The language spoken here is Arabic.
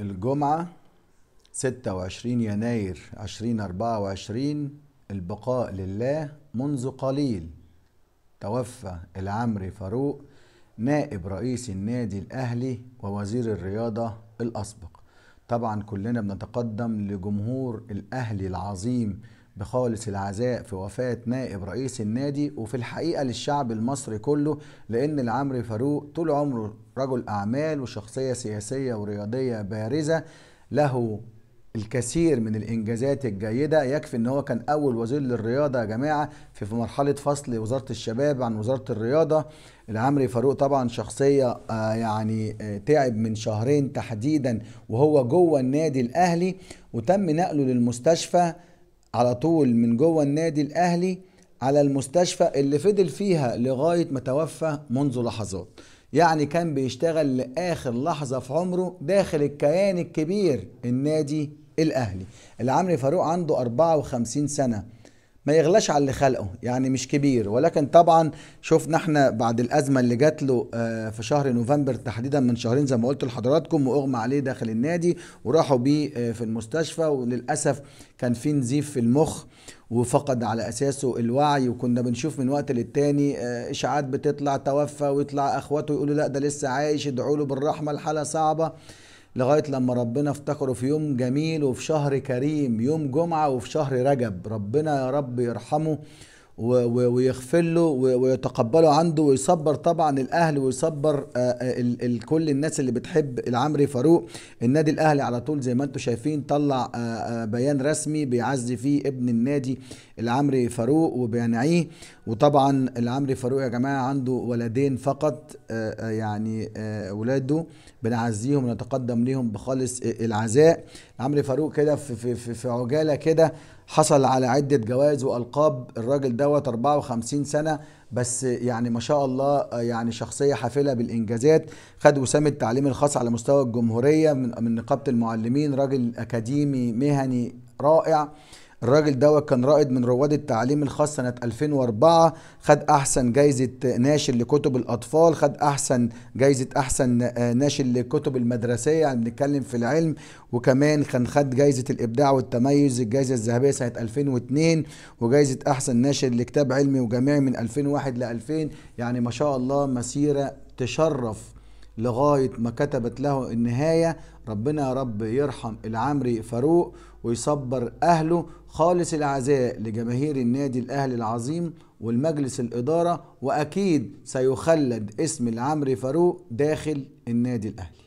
الجمعة 26 يناير 2024 البقاء لله منذ قليل توفى العمري فاروق نائب رئيس النادي الأهلي ووزير الرياضة الأسبق طبعا كلنا بنتقدم لجمهور الأهلي العظيم بخالص العزاء في وفاة نائب رئيس النادي وفي الحقيقة للشعب المصري كله لأن العمري فاروق طول عمره رجل أعمال وشخصية سياسية ورياضية بارزة له الكثير من الانجازات الجيده يكفي ان هو كان اول وزير للرياضه يا جماعه في, مرحله فصل وزاره الشباب عن وزاره الرياضه العمري فاروق طبعا شخصيه آه، يعني آه، تعب من شهرين تحديدا وهو جوه النادي الاهلي وتم نقله للمستشفى على طول من جوه النادي الاهلي على المستشفى اللي فضل فيها لغايه ما توفى منذ لحظات يعني كان بيشتغل لاخر لحظه في عمره داخل الكيان الكبير النادي الاهلي العمري فاروق عنده 54 سنه ما يغلاش على اللي خلقه يعني مش كبير ولكن طبعا شفنا احنا بعد الازمه اللي جات له آه، في شهر نوفمبر تحديدا من شهرين زي ما قلت لحضراتكم واغمى عليه داخل النادي وراحوا بيه آه، في المستشفى وللاسف كان في نزيف في المخ وفقد على اساسه الوعي وكنا بنشوف من وقت للتاني آه، اشاعات بتطلع توفى ويطلع اخواته يقولوا لا ده لسه عايش ادعوا له بالرحمه الحاله صعبه لغايه لما ربنا افتكره في يوم جميل وفي شهر كريم يوم جمعه وفي شهر رجب ربنا يا رب يرحمه ويغفر له ويتقبله عنده ويصبر طبعا الاهل ويصبر آه، آه، كل الناس اللي بتحب العمري فاروق النادي الاهلي على طول زي ما انتم شايفين طلع آه، بيان رسمي بيعزي فيه ابن النادي العمري فاروق وبينعيه وطبعا العمري فاروق يا جماعه عنده ولدين فقط يعني اولاده بنعزيهم ونتقدم ليهم بخالص العزاء العمري فاروق كده في في في عجاله كده حصل على عده جوائز والقاب الراجل ده دوت 54 سنه بس يعني ما شاء الله يعني شخصيه حافله بالانجازات خد وسام التعليم الخاص على مستوى الجمهوريه من من نقابه المعلمين راجل اكاديمي مهني رائع الراجل دوت كان رائد من رواد التعليم الخاص سنة 2004 خد أحسن جايزة ناشر لكتب الأطفال خد أحسن جايزة أحسن آه، ناشر لكتب المدرسية يعني بنتكلم في العلم وكمان كان خد جايزة الإبداع والتميز الجايزة الذهبية سنة 2002 وجايزة أحسن ناشر لكتاب علمي وجامعي من 2001 ل 2000 يعني ما شاء الله مسيرة تشرف لغاية ما كتبت له النهاية ربنا يا رب يرحم العمري فاروق ويصبر أهله خالص العزاء لجماهير النادي الأهلي العظيم والمجلس الإدارة وأكيد سيخلد اسم العمري فاروق داخل النادي الأهلي